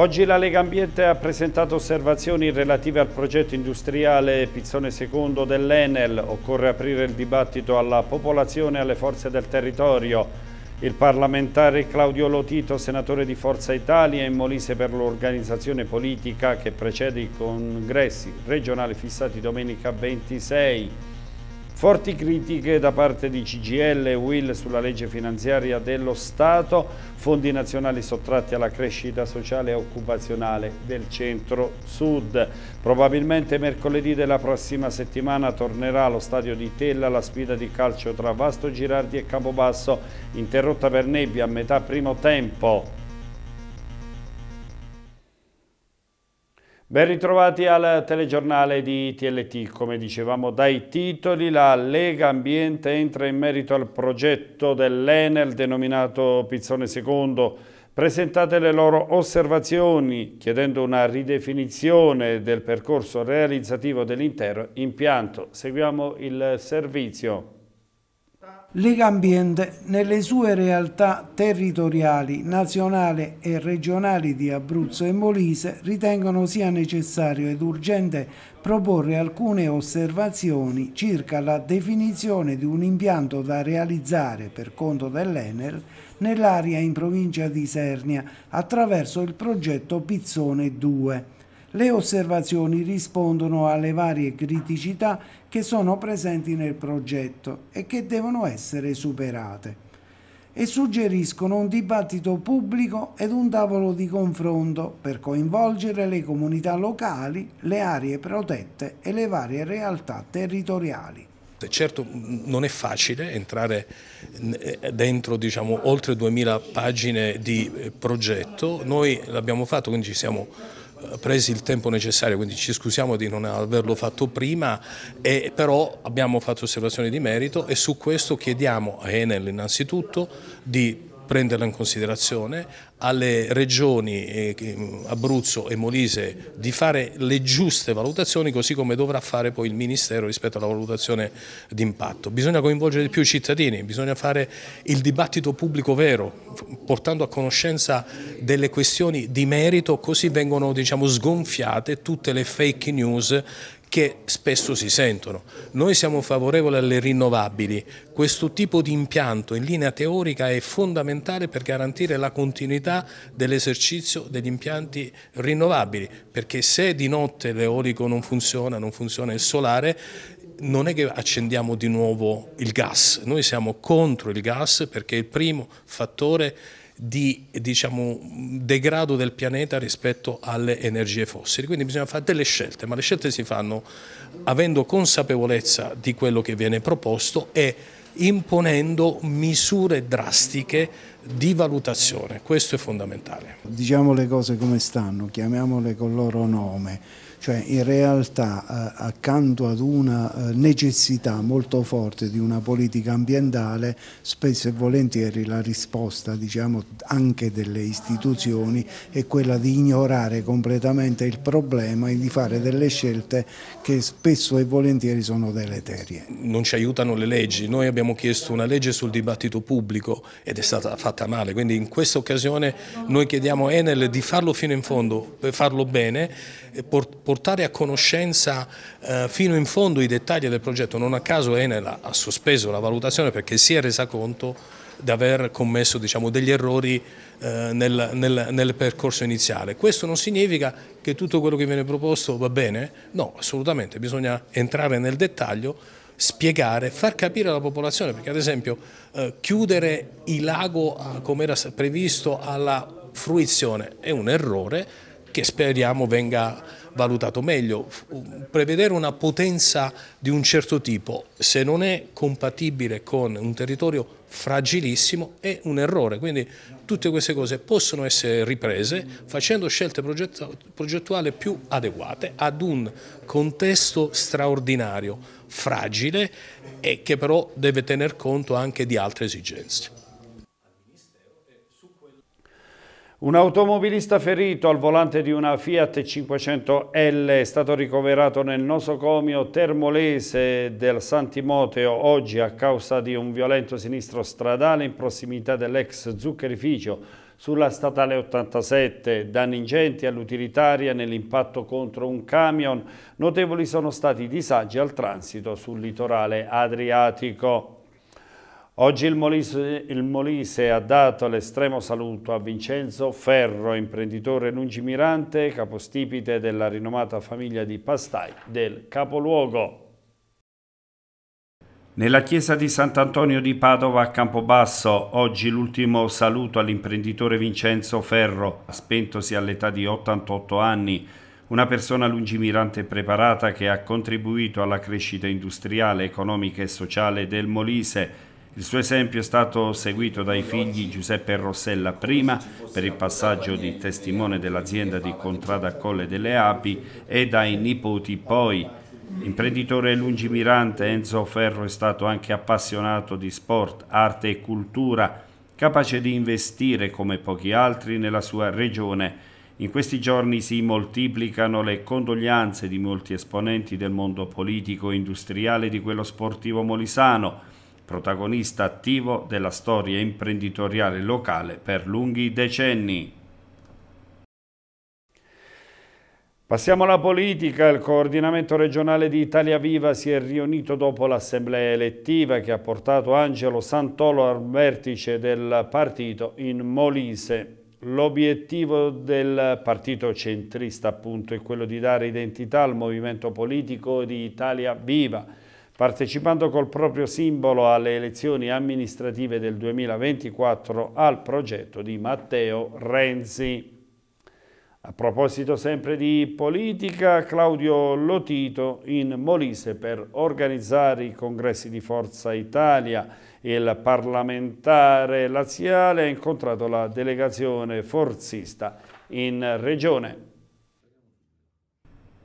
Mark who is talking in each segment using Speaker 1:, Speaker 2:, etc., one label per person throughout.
Speaker 1: Oggi la Lega Ambiente ha presentato osservazioni relative al progetto industriale Pizzone II dell'Enel. Occorre aprire il dibattito alla popolazione e alle forze del territorio. Il parlamentare Claudio Lotito, senatore di Forza Italia, in Molise per l'organizzazione politica che precede i congressi regionali fissati domenica 26 Forti critiche da parte di CGL e Will sulla legge finanziaria dello Stato, fondi nazionali sottratti alla crescita sociale e occupazionale del centro-sud. Probabilmente mercoledì della prossima settimana tornerà allo stadio di Tella la sfida di calcio tra Vasto Girardi e Campobasso, interrotta per nebbia a metà primo tempo. Ben ritrovati al telegiornale di TLT. Come dicevamo dai titoli, la Lega Ambiente entra in merito al progetto dell'Enel denominato Pizzone II. Presentate le loro osservazioni chiedendo una ridefinizione del percorso realizzativo dell'intero impianto. Seguiamo il servizio.
Speaker 2: Legambiente nelle sue realtà territoriali, nazionali e regionali di Abruzzo e Molise ritengono sia necessario ed urgente proporre alcune osservazioni circa la definizione di un impianto da realizzare per conto dell'Enel nell'area in provincia di Sernia attraverso il progetto Pizzone 2 le osservazioni rispondono alle varie criticità che sono presenti nel progetto e che devono essere superate e suggeriscono un dibattito pubblico ed un tavolo di confronto per coinvolgere le comunità locali, le aree protette e le varie realtà territoriali.
Speaker 3: Certo non è facile entrare eh, dentro diciamo, oltre 2000 pagine di eh, progetto, noi l'abbiamo fatto quindi ci siamo presi il tempo necessario, quindi ci scusiamo di non averlo fatto prima, e però abbiamo fatto osservazioni di merito e su questo chiediamo a Enel innanzitutto di prenderla in considerazione, alle regioni eh, mm, Abruzzo e Molise di fare le giuste valutazioni così come dovrà fare poi il Ministero rispetto alla valutazione d'impatto. Bisogna coinvolgere di più i cittadini, bisogna fare il dibattito pubblico vero, portando a conoscenza delle questioni di merito, così vengono diciamo, sgonfiate tutte le fake news che spesso si sentono. Noi siamo favorevoli alle rinnovabili, questo tipo di impianto in linea teorica è fondamentale per garantire la continuità dell'esercizio degli impianti rinnovabili, perché se di notte l'eolico non funziona, non funziona il solare, non è che accendiamo di nuovo il gas, noi siamo contro il gas perché è il primo fattore di diciamo, degrado del pianeta rispetto alle energie fossili. Quindi bisogna fare delle scelte, ma le scelte si fanno avendo consapevolezza di quello che viene proposto e imponendo misure drastiche di valutazione. Questo è fondamentale.
Speaker 2: Diciamo le cose come stanno, chiamiamole col loro nome cioè in realtà eh, accanto ad una eh, necessità molto forte di una politica ambientale spesso e volentieri la risposta diciamo, anche delle istituzioni è quella di ignorare completamente il problema e di fare delle scelte che spesso e volentieri sono deleterie.
Speaker 3: Non ci aiutano le leggi, noi abbiamo chiesto una legge sul dibattito pubblico ed è stata fatta male, quindi in questa occasione noi chiediamo a Enel di farlo fino in fondo, farlo bene, e portare portare a conoscenza eh, fino in fondo i dettagli del progetto. Non a caso Enel ha sospeso la valutazione perché si è resa conto di aver commesso diciamo, degli errori eh, nel, nel, nel, percorso iniziale. Questo non significa che tutto quello che viene proposto va bene, no, assolutamente, bisogna entrare nel dettaglio, spiegare, far capire alla popolazione, perché ad esempio eh, chiudere il lago come era previsto alla fruizione è un errore che speriamo venga valutato meglio. Prevedere una potenza di un certo tipo, se non è compatibile con un territorio fragilissimo, è un errore. Quindi tutte queste cose possono essere riprese facendo scelte progettuali più adeguate ad un contesto straordinario, fragile e che però deve tener conto anche di altre esigenze.
Speaker 1: Un automobilista ferito al volante di una Fiat 500L è stato ricoverato nel nosocomio termolese del Santimoteo oggi a causa di un violento sinistro stradale in prossimità dell'ex zuccherificio sulla statale 87, danni ingenti all'utilitaria nell'impatto contro un camion. Notevoli sono stati i disagi al transito sul litorale adriatico. Oggi il Molise, il Molise, ha dato l'estremo saluto a Vincenzo Ferro, imprenditore lungimirante, capostipite della rinomata famiglia di Pastai del capoluogo. Nella chiesa di Sant'Antonio di Padova a Campobasso, oggi l'ultimo saluto all'imprenditore Vincenzo Ferro, spentosi all'età di 88 anni, una persona lungimirante e preparata che ha contribuito alla crescita industriale, economica e sociale del Molise, il suo esempio è stato seguito dai figli Giuseppe e Rossella prima per il passaggio di testimone dell'azienda di Contrada Colle delle Api e dai nipoti poi. Imprenditore lungimirante, Enzo Ferro è stato anche appassionato di sport, arte e cultura, capace di investire come pochi altri nella sua regione. In questi giorni si moltiplicano le condoglianze di molti esponenti del mondo politico e industriale di quello sportivo molisano protagonista attivo della storia imprenditoriale locale per lunghi decenni. Passiamo alla politica. Il coordinamento regionale di Italia Viva si è riunito dopo l'assemblea elettiva che ha portato Angelo Santolo al vertice del partito in Molise. L'obiettivo del partito centrista appunto è quello di dare identità al movimento politico di Italia Viva partecipando col proprio simbolo alle elezioni amministrative del 2024 al progetto di Matteo Renzi. A proposito sempre di politica, Claudio Lotito in Molise per organizzare i congressi di Forza Italia. Il parlamentare laziale ha incontrato la delegazione forzista in regione.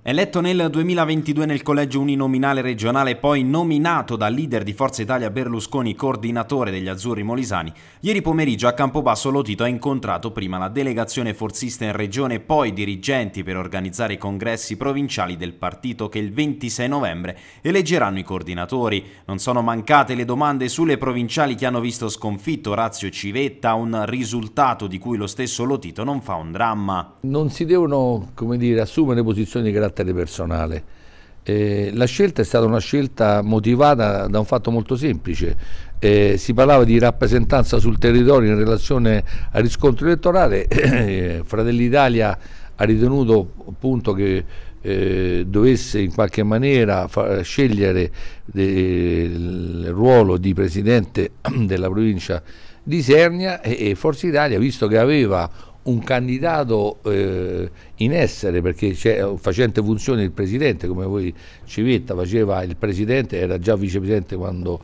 Speaker 4: Eletto nel 2022 nel collegio uninominale regionale, poi nominato dal leader di Forza Italia Berlusconi coordinatore degli Azzurri Molisani, ieri pomeriggio a Campobasso Lotito ha incontrato prima la delegazione forzista in regione poi dirigenti per organizzare i congressi provinciali del partito che il 26 novembre eleggeranno i coordinatori. Non sono mancate le domande sulle provinciali che hanno visto sconfitto Orazio Civetta, un risultato di cui lo stesso Lotito non fa un dramma.
Speaker 5: Non si devono, come dire, assumere posizioni che carattere personale. Eh, la scelta è stata una scelta motivata da un fatto molto semplice. Eh, si parlava di rappresentanza sul territorio in relazione al riscontro elettorale. Eh, Fratelli Italia ha ritenuto appunto che eh, dovesse in qualche maniera scegliere eh, il ruolo di presidente della provincia di Sernia e, e Forza Italia, visto che aveva un candidato eh, in essere, perché facente funzione il presidente, come voi Civetta faceva il presidente, era già vicepresidente quando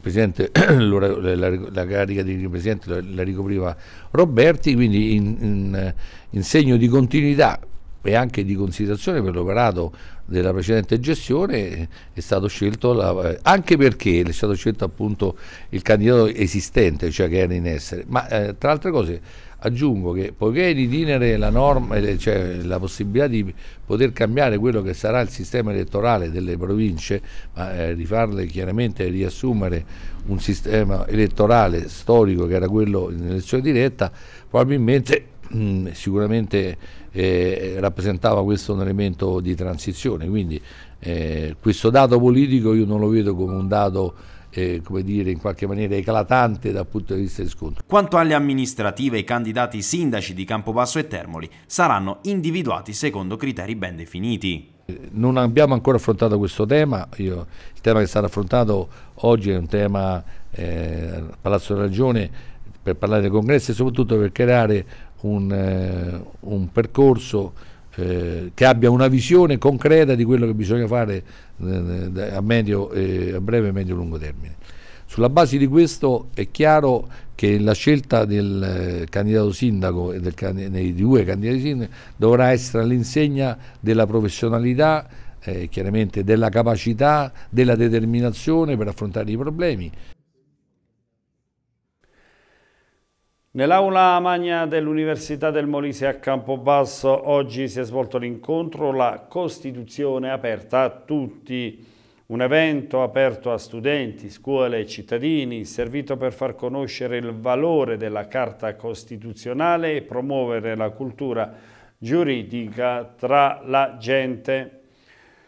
Speaker 5: presidente, la, la, la, carica di presidente la, la ricopriva Roberti, quindi in, in, in segno di continuità e anche di considerazione per l'operato della precedente gestione è stato scelto la, anche perché è stato scelto appunto il candidato esistente, cioè che era in essere, ma eh, tra altre cose Aggiungo che poiché ridinere la norma, eh, cioè la possibilità di poter cambiare quello che sarà il sistema elettorale delle province, ma eh, rifarle chiaramente e riassumere un sistema elettorale storico che era quello in elezione diretta, probabilmente mm, sicuramente eh, rappresentava questo un elemento di transizione. Quindi eh, questo dato politico io non lo vedo come un dato eh, come dire, in qualche maniera eclatante dal punto di vista di scontro.
Speaker 4: Quanto alle amministrative, i candidati sindaci di Campobasso e Termoli saranno individuati secondo criteri ben definiti.
Speaker 5: Non abbiamo ancora affrontato questo tema, Io, il tema che sarà affrontato oggi è un tema eh, Palazzo della Ragione per parlare del congresso e soprattutto per creare un, eh, un percorso eh, che abbia una visione concreta di quello che bisogna fare eh, eh a, medio, eh, a breve e medio e lungo termine. Sulla base di questo è chiaro che la scelta del eh, candidato sindaco e del, dei due candidati sindaco dovrà essere all'insegna della professionalità, chiaramente della capacità, della determinazione per affrontare i problemi.
Speaker 1: Nell'aula magna dell'Università del Molise a Campobasso oggi si è svolto l'incontro La Costituzione aperta a tutti, un evento aperto a studenti, scuole e cittadini, servito per far conoscere il valore della Carta Costituzionale e promuovere la cultura giuridica tra la gente.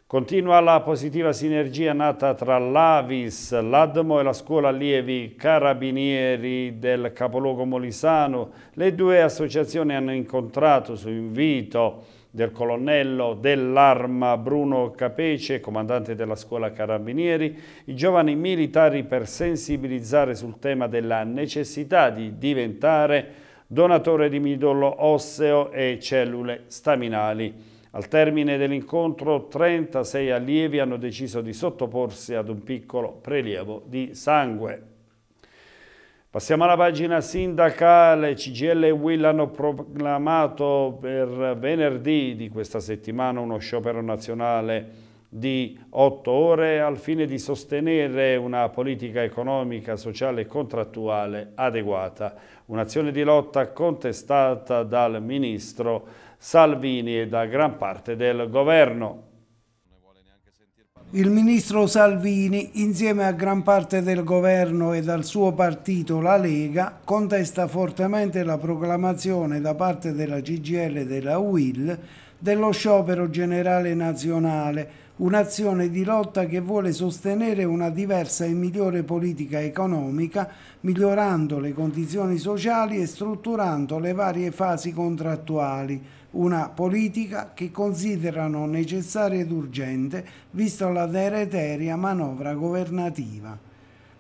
Speaker 1: Continua la positiva sinergia nata tra l'Avis, l'Admo e la scuola allievi carabinieri del capoluogo molisano. Le due associazioni hanno incontrato su invito del colonnello dell'arma Bruno Capece, comandante della scuola carabinieri, i giovani militari per sensibilizzare sul tema della necessità di diventare donatore di midollo osseo e cellule staminali. Al termine dell'incontro 36 allievi hanno deciso di sottoporsi ad un piccolo prelievo di sangue. Passiamo alla pagina sindacale, CGL e Will hanno proclamato per venerdì di questa settimana uno sciopero nazionale di otto ore al fine di sostenere una politica economica, sociale e contrattuale adeguata, un'azione di lotta contestata dal Ministro Salvini e da gran parte del governo.
Speaker 2: Il ministro Salvini, insieme a gran parte del governo e dal suo partito la Lega, contesta fortemente la proclamazione da parte della CGL e della UIL dello sciopero generale nazionale, un'azione di lotta che vuole sostenere una diversa e migliore politica economica, migliorando le condizioni sociali e strutturando le varie fasi contrattuali una politica che considerano necessaria ed urgente visto la deleteria manovra governativa.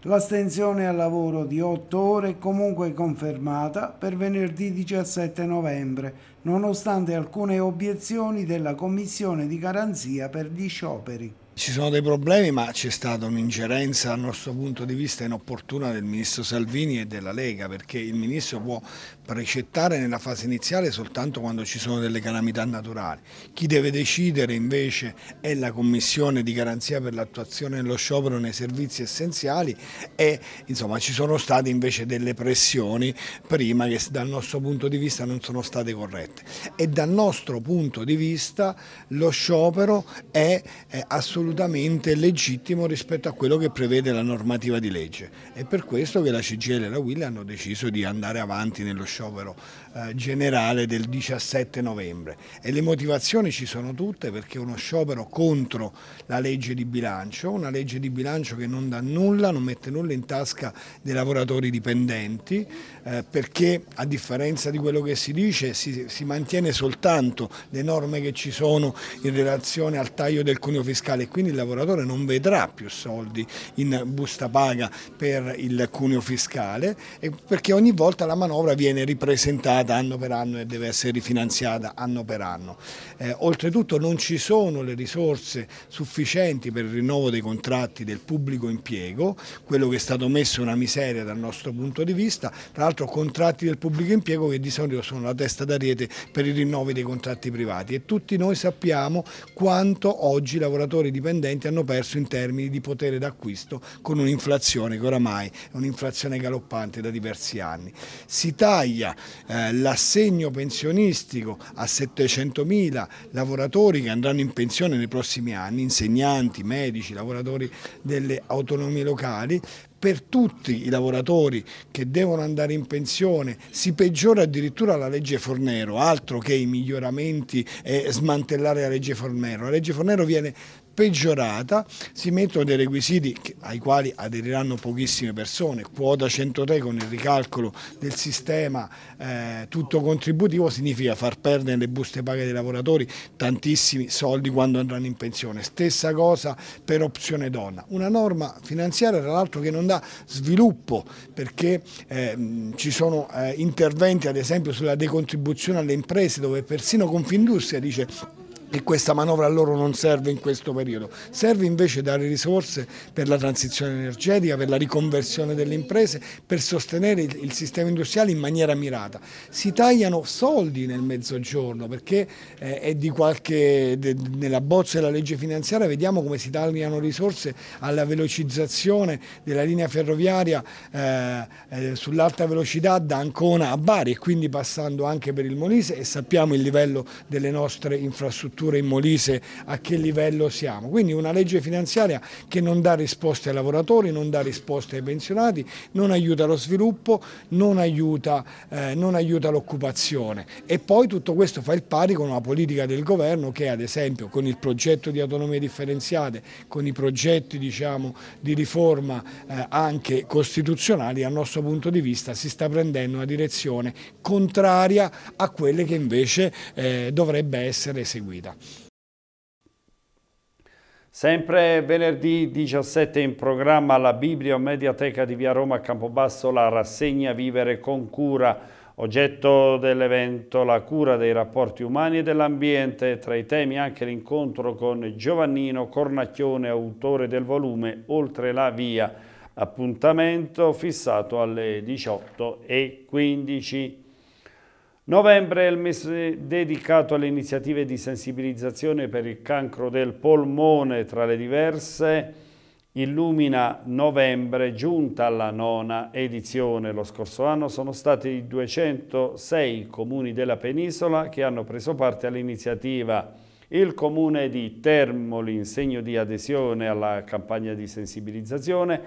Speaker 2: L'astensione al lavoro di 8 ore è comunque confermata per venerdì 17 novembre, nonostante alcune obiezioni della Commissione di garanzia per gli scioperi.
Speaker 6: Ci sono dei problemi, ma c'è stata un'ingerenza, dal nostro punto di vista, inopportuna del ministro Salvini e della Lega, perché il ministro può precettare nella fase iniziale soltanto quando ci sono delle calamità naturali. Chi deve decidere invece è la Commissione di garanzia per l'attuazione dello sciopero nei servizi essenziali e insomma ci sono state invece delle pressioni prima che dal nostro punto di vista non sono state corrette e dal nostro punto di vista lo sciopero è, è assolutamente legittimo rispetto a quello che prevede la normativa di legge È per questo che la CGL e la Will hanno deciso di andare avanti nello sciopero sciopero eh, generale del 17 novembre e le motivazioni ci sono tutte perché è uno sciopero contro la legge di bilancio, una legge di bilancio che non dà nulla, non mette nulla in tasca dei lavoratori dipendenti eh, perché a differenza di quello che si dice si, si mantiene soltanto le norme che ci sono in relazione al taglio del cuneo fiscale e quindi il lavoratore non vedrà più soldi in busta paga per il cuneo fiscale perché ogni volta la manovra viene ripresentata anno per anno e deve essere rifinanziata anno per anno. Eh, oltretutto non ci sono le risorse sufficienti per il rinnovo dei contratti del pubblico impiego, quello che è stato messo una miseria dal nostro punto di vista, tra l'altro contratti del pubblico impiego che di solito sono la testa d'ariete per i rinnovi dei contratti privati e tutti noi sappiamo quanto oggi i lavoratori dipendenti hanno perso in termini di potere d'acquisto con un'inflazione che oramai è un'inflazione galoppante da diversi anni. Si taglia famiglia, eh, l'assegno pensionistico a 700.000 lavoratori che andranno in pensione nei prossimi anni, insegnanti, medici, lavoratori delle autonomie locali, per tutti i lavoratori che devono andare in pensione, si peggiora addirittura la legge Fornero, altro che i miglioramenti e smantellare la legge Fornero. La legge Fornero viene peggiorata, si mettono dei requisiti ai quali aderiranno pochissime persone, quota 103 con il ricalcolo del sistema eh, tutto contributivo significa far perdere le buste paghe dei lavoratori tantissimi soldi quando andranno in pensione, stessa cosa per opzione donna, una norma finanziaria tra l'altro che non dà sviluppo perché eh, ci sono eh, interventi ad esempio sulla decontribuzione alle imprese dove persino Confindustria dice e questa manovra a loro non serve in questo periodo, serve invece dare risorse per la transizione energetica, per la riconversione delle imprese, per sostenere il, sistema industriale in maniera mirata. Si tagliano soldi nel mezzogiorno perché eh, è di qualche, nella bozza della legge finanziaria vediamo come si tagliano risorse alla velocizzazione della linea ferroviaria eh, eh, sull'alta velocità da Ancona a Bari e quindi passando anche per il Molise e sappiamo il livello delle nostre infrastrutture addirittura in Molise a che livello siamo. Quindi una legge finanziaria che non dà risposte ai lavoratori, non dà risposte ai pensionati, non aiuta lo sviluppo, non aiuta, eh, aiuta l'occupazione. E poi tutto questo fa il pari con una politica del governo che ad esempio con il progetto di autonomie differenziate, con i progetti diciamo, di riforma eh, anche costituzionali, dal nostro punto di vista si sta prendendo una direzione contraria a quelle che invece eh, dovrebbe essere eseguita.
Speaker 1: Sempre venerdì 17 in programma alla Mediateca di Via Roma a Campobasso la rassegna Vivere con cura, oggetto dell'evento la cura dei rapporti umani e dell'ambiente, tra i temi anche l'incontro con Giovannino Cornacchione, autore del volume Oltre la via, appuntamento fissato alle 18.15. Novembre è il mese dedicato alle iniziative di sensibilizzazione per il cancro del polmone. Tra le diverse, Illumina Novembre, giunta alla nona edizione. Lo scorso anno sono stati 206 comuni della penisola che hanno preso parte all'iniziativa. Il comune di Termoli, in segno di adesione alla campagna di sensibilizzazione,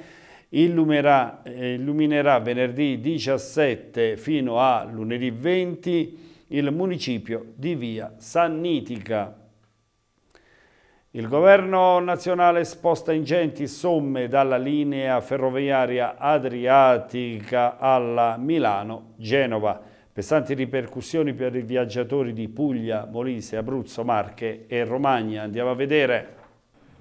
Speaker 1: illuminerà, eh, illuminerà venerdì 17 fino a lunedì 20 il municipio di Via Sannitica. Il governo nazionale sposta ingenti somme dalla linea ferroviaria adriatica alla Milano-Genova. Pesanti ripercussioni per i viaggiatori di Puglia, Molise, Abruzzo, Marche e Romagna. Andiamo a vedere.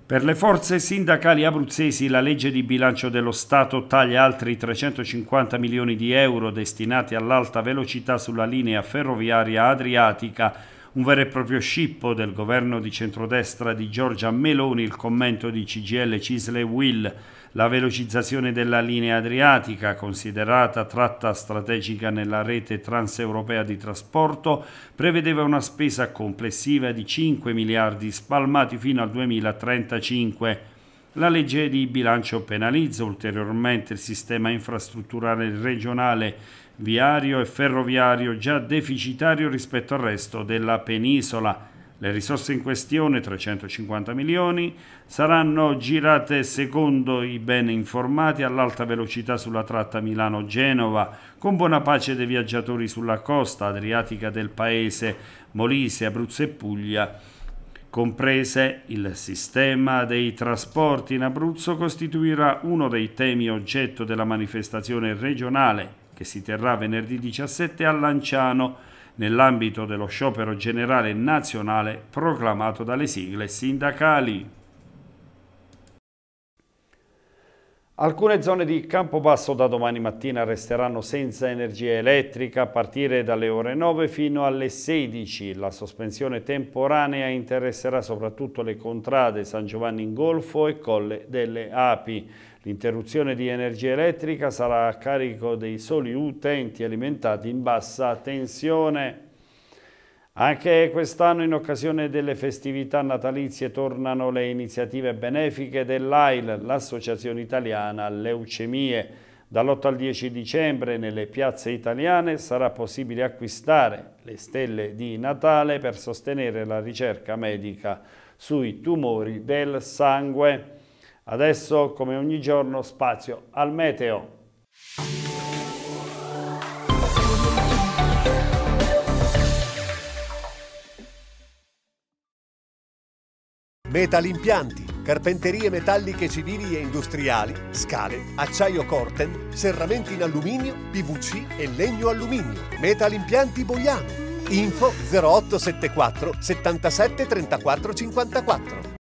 Speaker 1: Per le forze sindacali abruzzesi la legge di bilancio dello Stato taglia altri 350 milioni di euro destinati all'alta velocità sulla linea ferroviaria adriatica un vero e proprio scippo del governo di centrodestra di Giorgia Meloni, il commento di CGL Cisle Will, la velocizzazione della linea adriatica, considerata tratta strategica nella rete transeuropea di trasporto, prevedeva una spesa complessiva di 5 miliardi spalmati fino al 2035. La legge di bilancio penalizza ulteriormente il sistema infrastrutturale regionale viario e ferroviario già deficitario rispetto al resto della penisola. Le risorse in questione, 350 milioni, saranno girate secondo i ben informati all'alta velocità sulla tratta Milano-Genova, con buona pace dei viaggiatori sulla costa adriatica del paese, Molise, Abruzzo e Puglia comprese il sistema dei trasporti in Abruzzo costituirà uno dei temi oggetto della manifestazione regionale che si terrà venerdì 17 a Lanciano nell'ambito dello sciopero generale nazionale proclamato dalle sigle sindacali. Alcune zone di Campobasso da domani mattina resteranno senza energia elettrica a partire dalle ore 9 fino alle 16. La sospensione temporanea interesserà soprattutto le contrade San Giovanni in Golfo e Colle delle Api. L'interruzione di energia elettrica sarà a carico dei soli utenti alimentati in bassa tensione. Anche quest'anno in occasione delle festività natalizie tornano le iniziative benefiche dell'AIL, l'Associazione Italiana Leucemie. Dall'8 al 10 dicembre nelle piazze italiane sarà possibile acquistare le stelle di Natale per sostenere la ricerca medica sui tumori del sangue. Adesso, come ogni giorno, spazio al meteo.
Speaker 6: Metal Impianti, carpenterie metalliche civili e industriali, scale, acciaio corten, serramenti in alluminio, PVC e legno alluminio. Metal Impianti Boiano. Info 0874 77 34
Speaker 7: 54.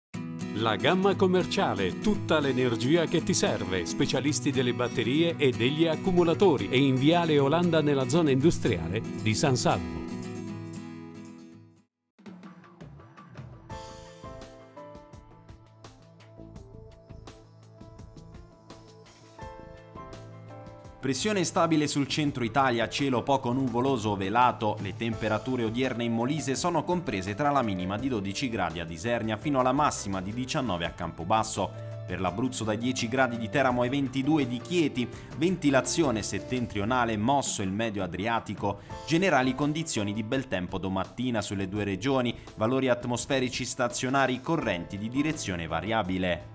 Speaker 3: La gamma commerciale, tutta l'energia che ti serve, specialisti delle batterie e degli accumulatori e in Viale Olanda nella zona industriale di San Salvo.
Speaker 4: Pressione stabile sul centro Italia, cielo poco nuvoloso o velato, le temperature odierne in Molise sono comprese tra la minima di 12 gradi a Isernia fino alla massima di 19 a Campobasso. Per l'Abruzzo dai 10 gradi di Teramo ai 22 di Chieti, ventilazione settentrionale mosso il medio Adriatico, generali condizioni di bel tempo domattina sulle due regioni, valori atmosferici stazionari correnti di direzione variabile.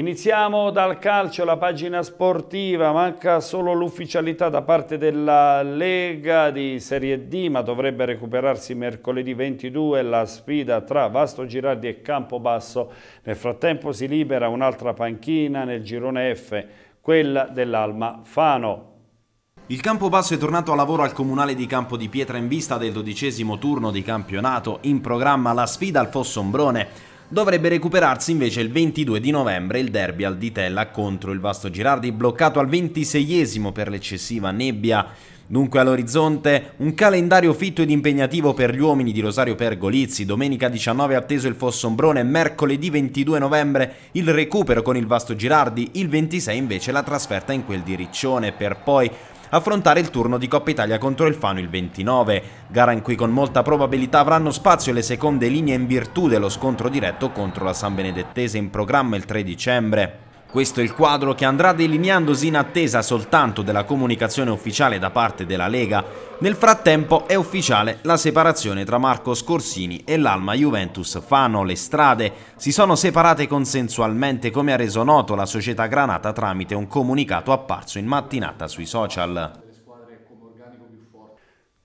Speaker 1: Iniziamo dal calcio, la pagina sportiva, manca solo l'ufficialità da parte della Lega di Serie D, ma dovrebbe recuperarsi mercoledì 22 la sfida tra Vasto Girardi e Campobasso. Nel frattempo si libera un'altra panchina nel girone F, quella dell'Alma Fano. Il
Speaker 4: Campobasso è tornato a lavoro al comunale di Campo di Pietra in vista del dodicesimo turno di campionato, in programma la sfida al Fossombrone. Dovrebbe recuperarsi invece il 22 di novembre il derby al Ditella contro il Vasto Girardi, bloccato al 26esimo per l'eccessiva nebbia. Dunque all'orizzonte un calendario fitto ed impegnativo per gli uomini di Rosario Pergolizzi, domenica 19 atteso il Fossombrone, mercoledì 22 novembre il recupero con il Vasto Girardi, il 26 invece la trasferta in quel di Riccione per poi affrontare il turno di Coppa Italia contro il Fano il 29, gara in cui con molta probabilità avranno spazio le seconde linee in virtù dello scontro diretto contro la San Benedettese in programma il 3 dicembre. Questo è il quadro che andrà delineandosi in attesa soltanto della comunicazione ufficiale da parte della Lega. Nel frattempo è ufficiale la separazione tra Marco Scorsini e l'Alma Juventus. Fano le strade si sono separate consensualmente come ha reso noto la società Granata tramite un comunicato apparso in mattinata sui social.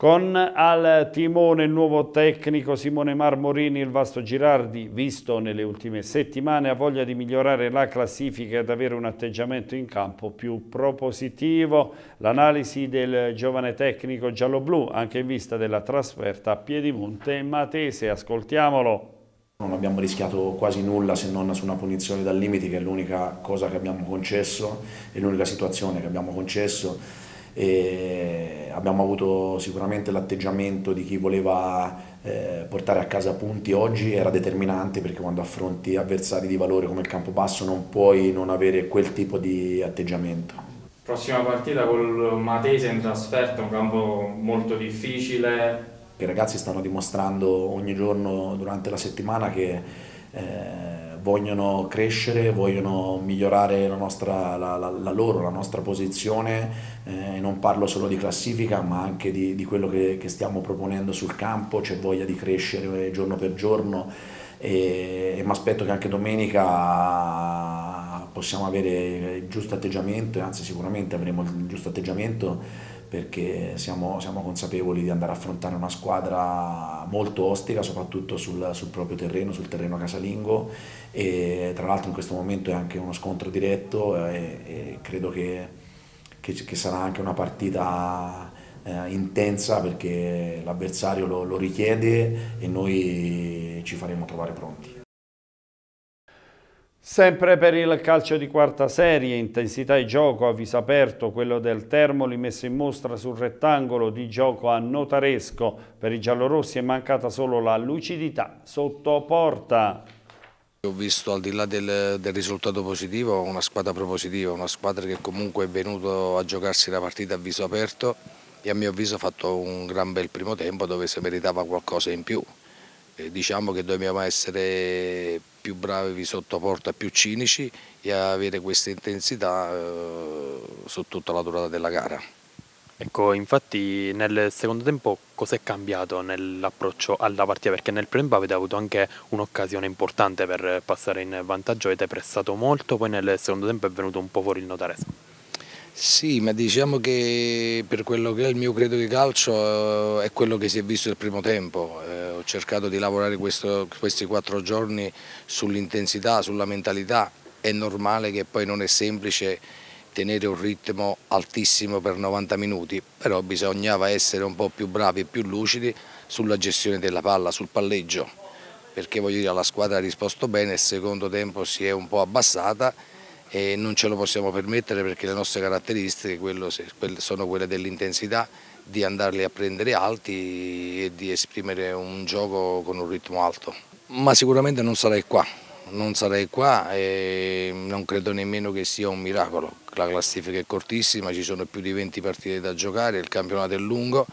Speaker 1: Con al timone il nuovo tecnico Simone Marmorini, il Vasto Girardi, visto nelle ultime settimane, ha voglia di migliorare la classifica ed avere un atteggiamento in campo più propositivo. L'analisi del giovane tecnico giallo gialloblu, anche in vista della trasferta a Piedimonte e Matese. Ascoltiamolo.
Speaker 8: Non abbiamo rischiato quasi nulla se non su una punizione dal limite, che è l'unica cosa che abbiamo concesso, e l'unica situazione che abbiamo concesso e abbiamo avuto sicuramente l'atteggiamento di chi voleva eh, portare a casa punti oggi, era determinante perché quando affronti avversari di valore come il Campobasso non puoi non avere quel tipo di atteggiamento.
Speaker 1: Prossima partita col Matese in trasferta, un campo molto difficile.
Speaker 8: I ragazzi stanno dimostrando ogni giorno durante la settimana che eh, vogliono crescere, vogliono migliorare la, nostra, la, la, la loro, la nostra posizione, eh, non parlo solo di classifica ma anche di, di quello che, che, stiamo proponendo sul campo, c'è voglia di crescere giorno per giorno e, e mi aspetto che anche domenica possiamo avere il giusto atteggiamento, anzi sicuramente avremo il giusto atteggiamento perché siamo, siamo, consapevoli di andare a affrontare una squadra molto ostica, soprattutto sul, sul, proprio terreno, sul terreno casalingo e tra l'altro in questo momento è anche uno scontro diretto e, e credo che, che, che, sarà anche una partita eh, intensa perché l'avversario lo, lo richiede e noi ci faremo trovare pronti.
Speaker 1: Sempre per il calcio di quarta serie, intensità e gioco a viso aperto, quello del Termoli messo in mostra sul rettangolo di gioco a notaresco. Per i giallorossi è mancata solo la lucidità sotto porta.
Speaker 9: Ho visto al di là del, del risultato positivo una squadra propositiva, una squadra che comunque è venuta a giocarsi la partita a viso aperto e a mio avviso ha fatto un gran bel primo tempo dove si meritava qualcosa in più. E diciamo che dobbiamo essere più bravi sotto porta, più cinici e avere questa intensità eh, su tutta la durata della gara. Ecco,
Speaker 4: infatti nel secondo tempo cos'è cambiato nell'approccio alla partita? Perché nel pre-tempo avete avuto anche un'occasione importante per passare in vantaggio, avete pressato molto, poi nel secondo tempo è venuto un po' fuori il notaresco.
Speaker 9: Sì, ma diciamo che per quello che è il mio credo di calcio eh, è quello che si è visto il primo tempo. Eh, ho cercato di lavorare questo, questi quattro giorni sull'intensità, sulla mentalità. È normale che poi non è semplice tenere un ritmo altissimo per 90 minuti, però bisognava essere un po' più bravi e più lucidi sulla gestione della palla, sul palleggio, perché voglio dire la squadra ha risposto bene, il secondo tempo si è un po' abbassata e non ce lo possiamo permettere perché le nostre caratteristiche sono quelle dell'intensità, di andarli a prendere alti e di esprimere un gioco con un ritmo alto. Ma sicuramente non sarei qua, non sarei qua e non credo nemmeno che sia un miracolo. La classifica è cortissima, ci sono più di 20 partite da giocare, il campionato è lungo.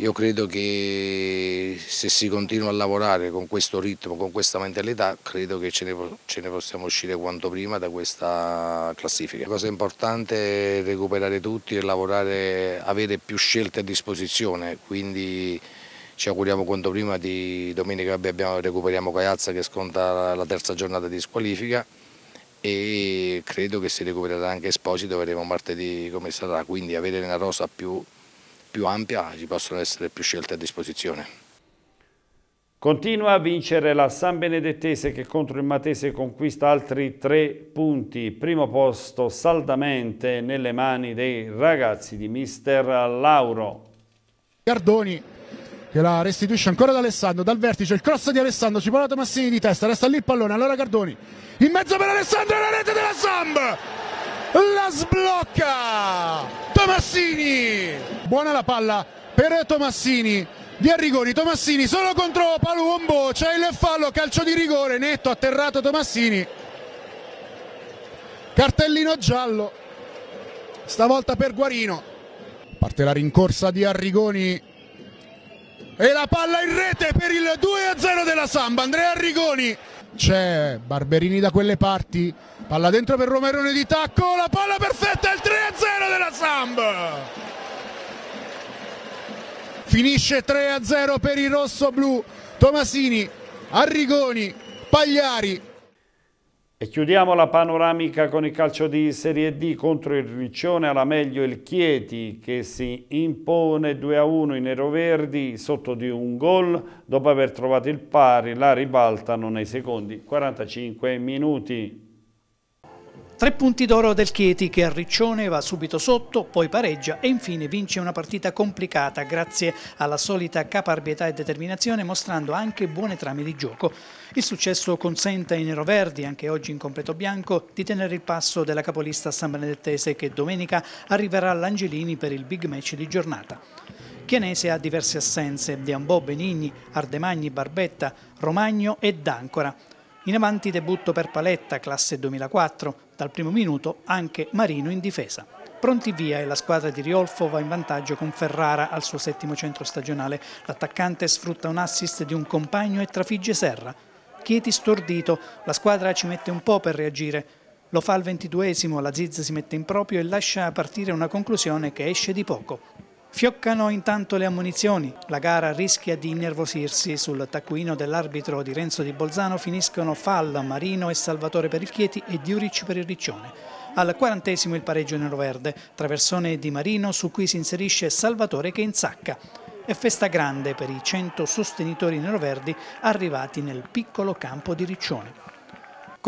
Speaker 9: Io credo che se si continua a lavorare con questo ritmo, con questa mentalità, credo che ce ne, ce ne possiamo uscire quanto prima da questa classifica. La cosa importante è recuperare tutti e lavorare, avere più scelte a disposizione, quindi ci auguriamo quanto prima di domenica abbiamo, recuperiamo Caiazza che sconta la terza giornata di squalifica e credo che si recupererà anche Esposito, vedremo martedì come sarà, quindi avere una rosa più più ampia ci possono essere più scelte a disposizione.
Speaker 1: Continua a vincere la San Benedettese che contro il Matese conquista altri tre punti. Primo posto saldamente nelle mani dei ragazzi di mister Lauro.
Speaker 8: Gardoni che la restituisce ancora ad Alessandro, dal vertice, il cross di Alessandro, Cipolato Massini di testa, resta lì il pallone, allora Gardoni, in mezzo per Alessandro e la rete della Samb! La sblocca! Tomassini! Buona la palla per Tomassini di Arrigoni, Tomassini solo contro Palumbo, c'è il fallo, calcio di rigore, netto, atterrato Tomassini, cartellino giallo, stavolta per Guarino, parte la rincorsa di Arrigoni e la palla in rete per il 2-0 della Samba, Andrea Arrigoni, c'è Barberini da quelle parti, Palla dentro per Romerone di tacco, la palla perfetta, il 3-0 della Samb.
Speaker 1: Finisce 3-0 per il rosso-blu. Tomasini, Arrigoni, Pagliari. E chiudiamo la panoramica con il calcio di Serie D contro il Riccione, alla meglio il Chieti che si impone 2-1 i neroverdi sotto di un gol dopo aver trovato il pari, la ribaltano nei secondi 45 minuti.
Speaker 7: Tre punti d'oro del Chieti che a Riccione va subito sotto, poi pareggia e infine vince una partita complicata grazie alla solita caparbietà e determinazione mostrando anche buone trame di gioco. Il successo consente ai neroverdi, anche oggi in completo bianco, di tenere il passo della capolista San Benedettese che domenica arriverà all'Angelini per il big match di giornata. Chianese ha diverse assenze, Diambò, Benigni, Ardemagni, Barbetta, Romagno e D'Ancora. In avanti debutto per Paletta, classe 2004, dal primo minuto anche Marino in difesa. Pronti via e la squadra di Riolfo va in vantaggio con Ferrara al suo settimo centro stagionale. L'attaccante sfrutta un assist di un compagno e trafigge Serra. Chieti stordito, la squadra ci mette un po' per reagire. Lo fa al ventiduesimo, la Ziz si mette in proprio e lascia partire una conclusione che esce di poco. Fioccano intanto le ammunizioni. La gara rischia di innervosirsi. Sul taccuino dell'arbitro di Renzo di Bolzano finiscono Falla, Marino e Salvatore per il Chieti e Diuric per il Riccione. Al quarantesimo il pareggio nero-verde, traversone di Marino su cui si inserisce Salvatore che insacca. È festa grande per i 100 sostenitori neroverdi arrivati nel piccolo campo di Riccione.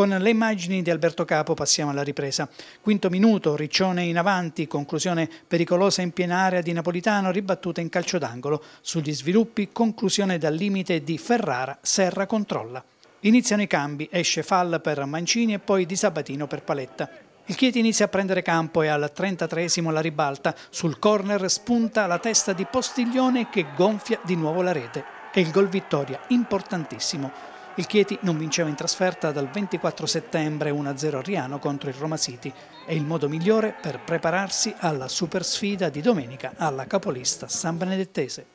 Speaker 7: Con le immagini di Alberto Capo passiamo alla ripresa. Quinto minuto, Riccione in avanti, conclusione pericolosa in piena area di Napolitano, ribattuta in calcio d'angolo. Sugli sviluppi, conclusione dal limite di Ferrara, Serra controlla. Iniziano i cambi, esce Fall per Mancini e poi Di Sabatino per Paletta. Il Chieti inizia a prendere campo e al 33 la ribalta. Sul corner spunta la testa di Postiglione che gonfia di nuovo la rete. E il gol vittoria, importantissimo. Il Chieti non vinceva in trasferta dal 24 settembre 1-0 a Riano contro il Roma City. È il modo migliore per prepararsi alla super sfida di domenica alla capolista San Benedettese.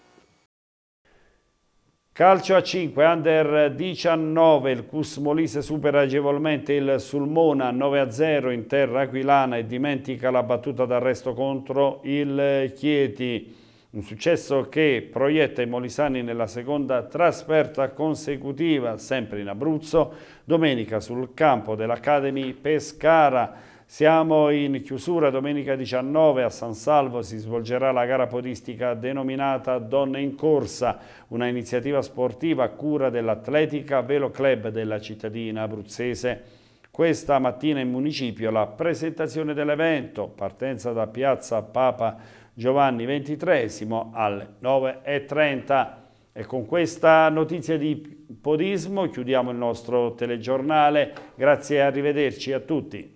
Speaker 1: Calcio a 5, under 19, il Cus Molise supera agevolmente il Sulmona 9-0 in terra aquilana e dimentica la battuta d'arresto contro il Chieti. Un successo che proietta i molisani nella seconda trasferta consecutiva, sempre in Abruzzo, domenica sul campo dell'Academy Pescara. Siamo in chiusura, domenica 19 a San Salvo si svolgerà la gara podistica denominata Donne in Corsa, una iniziativa sportiva a cura dell'Atletica Velo Club della cittadina abruzzese. Questa mattina in municipio la presentazione dell'evento, partenza da piazza Papa Giovanni XXIII alle 9.30. E con questa notizia di podismo chiudiamo il nostro telegiornale. Grazie e arrivederci a tutti.